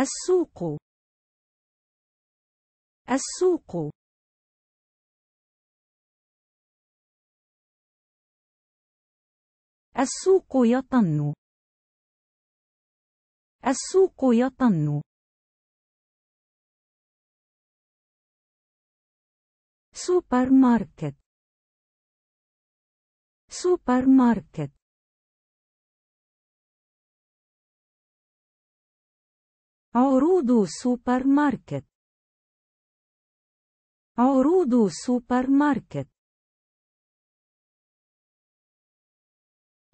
السوق السوق السوق يطن السوق يطن سوبر ماركت سوبر ماركت عروض سوبر ماركت عروض سوبر ماركت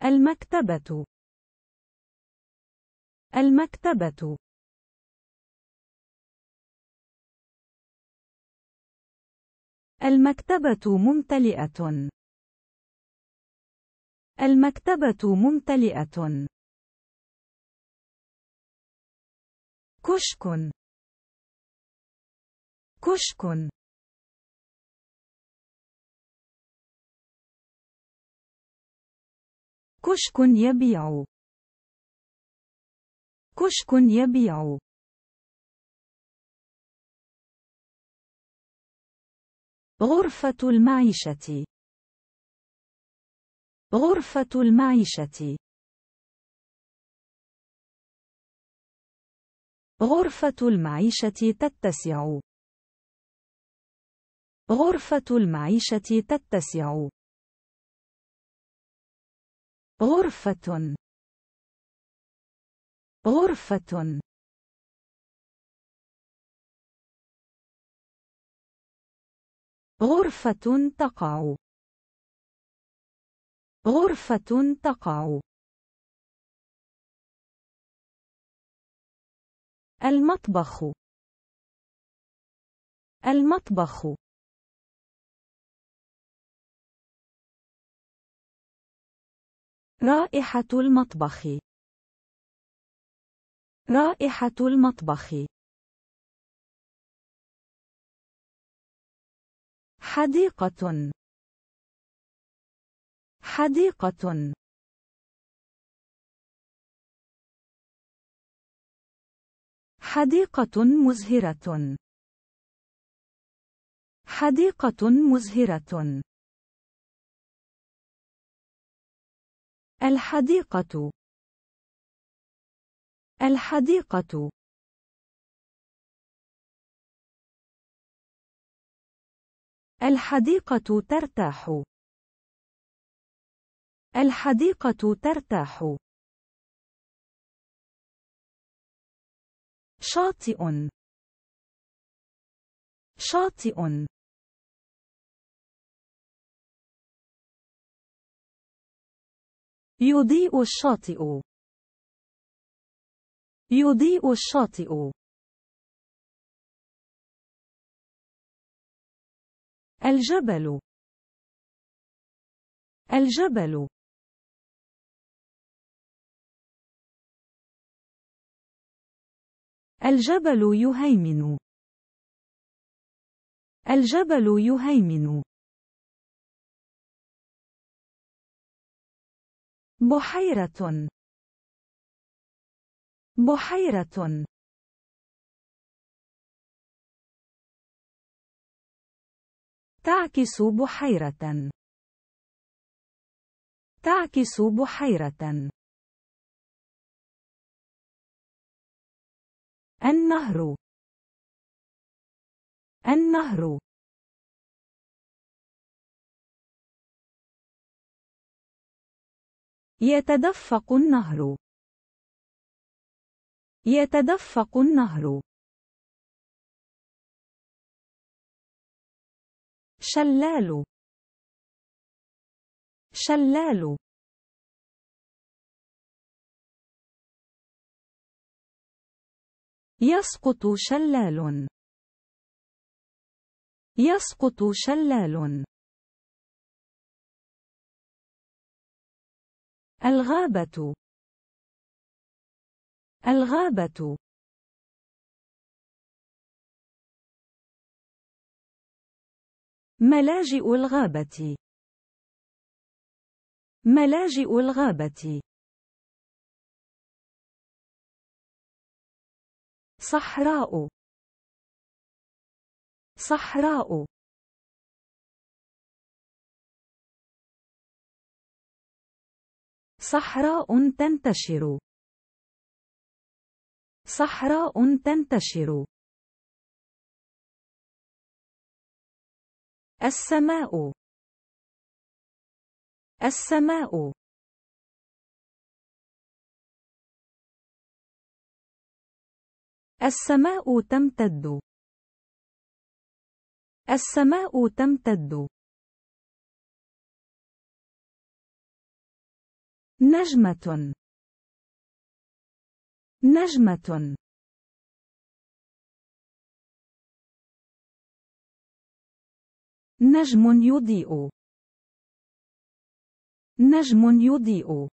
المكتبة المكتبة المكتبة ممتلئة المكتبة ممتلئة كشكن كشكن كشك يبيع كشك يبيع غرفة المعيشة غرفة المعيشة غرفة المعيشة تتسع. غرفة المعيشة تتسع. غرفة غرفة غرفة تقع غرفة تقع المطبخ المطبخ رائحة المطبخ رائحة المطبخ حديقة حديقة حديقة مزهرة حديقة مزهرة الحديقة الحديقة الحديقة ترتاح الحديقة ترتاح شاطئ شاطئ يضيء الشاطئ يضيء الشاطئ الجبل الجبل الجبل يهيمن الجبل يهيمن بحيرة بحيرة تعكس بحيرة تعكس بحيرة النهر النهر يتدفق النهر يتدفق النهر شلال شلال يسقط شلال يسقط شلال الغابة الغابة ملاجئ الغابة ملاجئ الغابة صحراء صحراء صحراء تنتشر صحراء تنتشر السماء السماء السماء تمتد السماء تمتد نجمة نجمة نجم يضيء نجم يضيء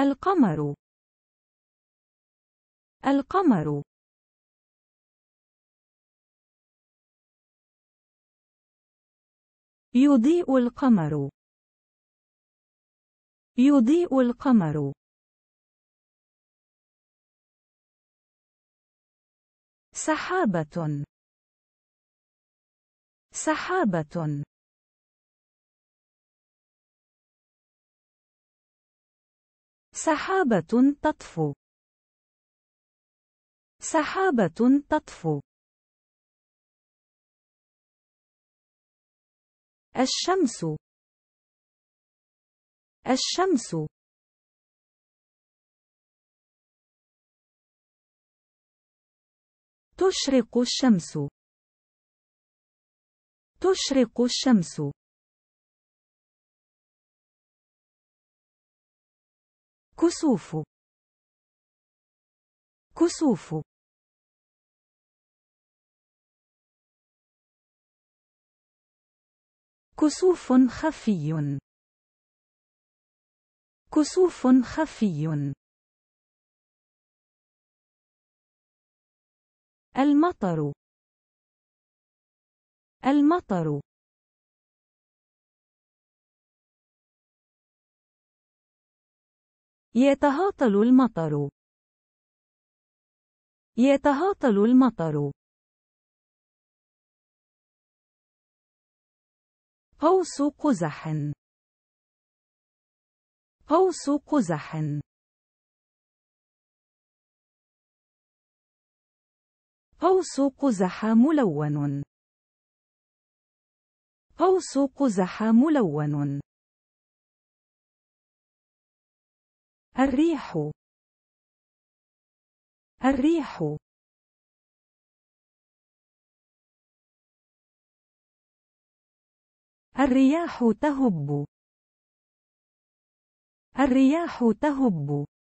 القمر القمر يضيء القمر يضيء القمر سحابة سحابة سحابة تطفو سحابة تطفو الشمس الشمس تشرق الشمس تشرق الشمس كسوف كسوف كسوف خفي كسوف خفي المطر المطر يتهاطل المطر يتهاطل المطر قوس قزح قوس قزح قوس قزح ملون قوس قزح ملون الريح الريح الرياح تهب الرياح تهب